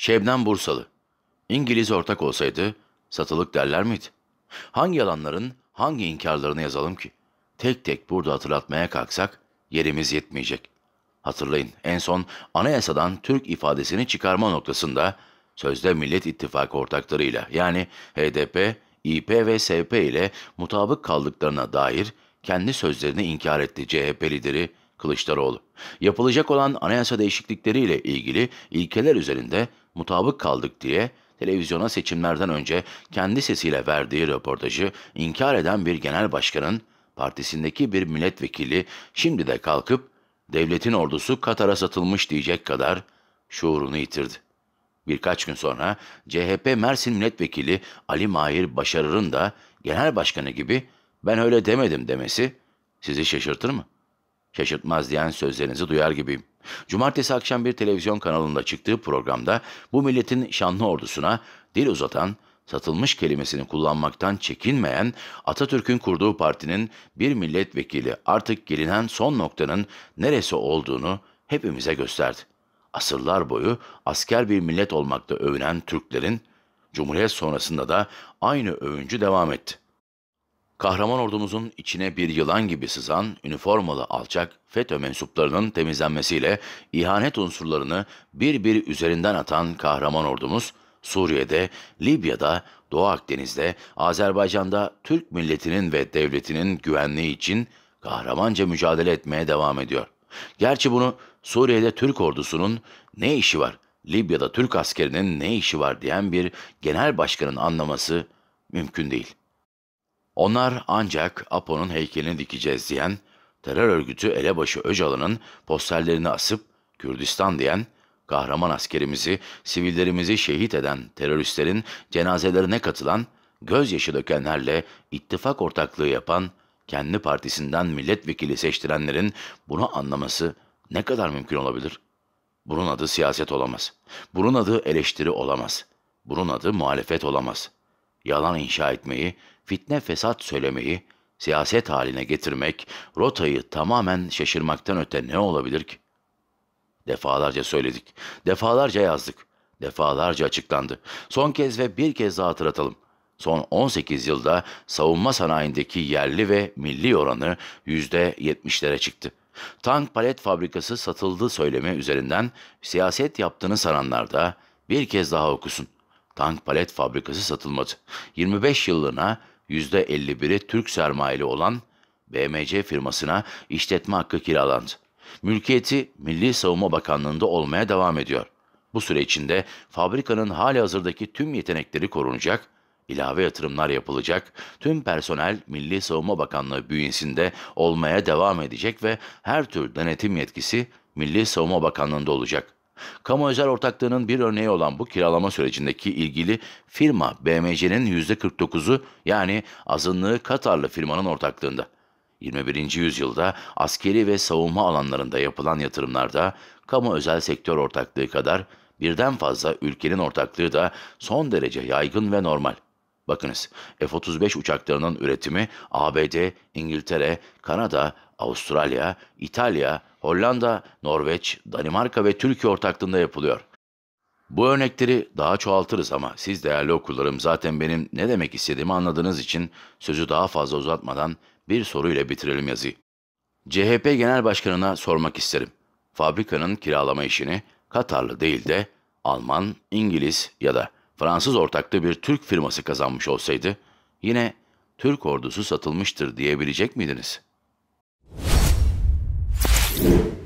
Şebnem Bursalı. İngiliz ortak olsaydı satılık derler miydi? Hangi yalanların hangi inkarlarını yazalım ki? Tek tek burada hatırlatmaya kalksak yerimiz yetmeyecek. Hatırlayın en son anayasadan Türk ifadesini çıkarma noktasında sözde Millet İttifakı ortaklarıyla yani HDP, İP ve SP ile mutabık kaldıklarına dair kendi sözlerini inkar etti CHP lideri Kılıçdaroğlu, yapılacak olan anayasa değişiklikleriyle ilgili ilkeler üzerinde mutabık kaldık diye televizyona seçimlerden önce kendi sesiyle verdiği röportajı inkar eden bir genel başkanın partisindeki bir milletvekili şimdi de kalkıp devletin ordusu Katar'a satılmış diyecek kadar şuurunu yitirdi. Birkaç gün sonra CHP Mersin Milletvekili Ali Mahir Başarır'ın da genel başkanı gibi ben öyle demedim demesi sizi şaşırtır mı?'' şaşırtmaz diyen sözlerinizi duyar gibiyim. Cumartesi akşam bir televizyon kanalında çıktığı programda bu milletin şanlı ordusuna dil uzatan, satılmış kelimesini kullanmaktan çekinmeyen Atatürk'ün kurduğu partinin bir milletvekili artık gelinen son noktanın neresi olduğunu hepimize gösterdi. Asırlar boyu asker bir millet olmakta övünen Türklerin Cumhuriyet sonrasında da aynı övüncü devam etti kahraman ordumuzun içine bir yılan gibi sızan üniformalı alçak FETÖ mensuplarının temizlenmesiyle ihanet unsurlarını bir bir üzerinden atan kahraman ordumuz, Suriye'de, Libya'da, Doğu Akdeniz'de, Azerbaycan'da Türk milletinin ve devletinin güvenliği için kahramanca mücadele etmeye devam ediyor. Gerçi bunu Suriye'de Türk ordusunun ne işi var, Libya'da Türk askerinin ne işi var diyen bir genel başkanın anlaması mümkün değil. Onlar ancak Apo'nun heykelini dikeceğiz diyen, terör örgütü elebaşı Öcalan'ın posterlerini asıp Kürdistan diyen, kahraman askerimizi, sivillerimizi şehit eden teröristlerin cenazelerine katılan, gözyaşı dökenlerle ittifak ortaklığı yapan, kendi partisinden milletvekili seçtirenlerin bunu anlaması ne kadar mümkün olabilir? Bunun adı siyaset olamaz. Bunun adı eleştiri olamaz. Bunun adı muhalefet olamaz. Yalan inşa etmeyi, fitne fesat söylemeyi, siyaset haline getirmek, rotayı tamamen şaşırmaktan öte ne olabilir ki? Defalarca söyledik, defalarca yazdık, defalarca açıklandı. Son kez ve bir kez daha hatırlatalım. Son 18 yılda savunma sanayindeki yerli ve milli oranı %70'lere çıktı. Tank palet fabrikası satıldı söyleme üzerinden siyaset yaptığını sananlar da bir kez daha okusun. Tank palet fabrikası satılmadı. 25 yıllığına %51'i Türk sermayeli olan BMC firmasına işletme hakkı kiralandı. Mülkiyeti Milli Savunma Bakanlığı'nda olmaya devam ediyor. Bu süre içinde fabrikanın hali hazırdaki tüm yetenekleri korunacak, ilave yatırımlar yapılacak, tüm personel Milli Savunma Bakanlığı bünyesinde olmaya devam edecek ve her tür denetim yetkisi Milli Savunma Bakanlığı'nda olacak. Kamu özel ortaklığının bir örneği olan bu kiralama sürecindeki ilgili firma BMC'nin %49'u yani azınlığı Katarlı firmanın ortaklığında. 21. yüzyılda askeri ve savunma alanlarında yapılan yatırımlarda kamu özel sektör ortaklığı kadar birden fazla ülkenin ortaklığı da son derece yaygın ve normal. Bakınız, F-35 uçaklarının üretimi ABD, İngiltere, Kanada, Avustralya, İtalya, Hollanda, Norveç, Danimarka ve Türkiye ortaklığında yapılıyor. Bu örnekleri daha çoğaltırız ama siz değerli okullarım zaten benim ne demek istediğimi anladığınız için sözü daha fazla uzatmadan bir soruyla bitirelim yazıyı. CHP Genel Başkanı'na sormak isterim. Fabrikanın kiralama işini Katarlı değil de Alman, İngiliz ya da Fransız ortaklı bir Türk firması kazanmış olsaydı yine Türk ordusu satılmıştır diyebilecek miydiniz?'' you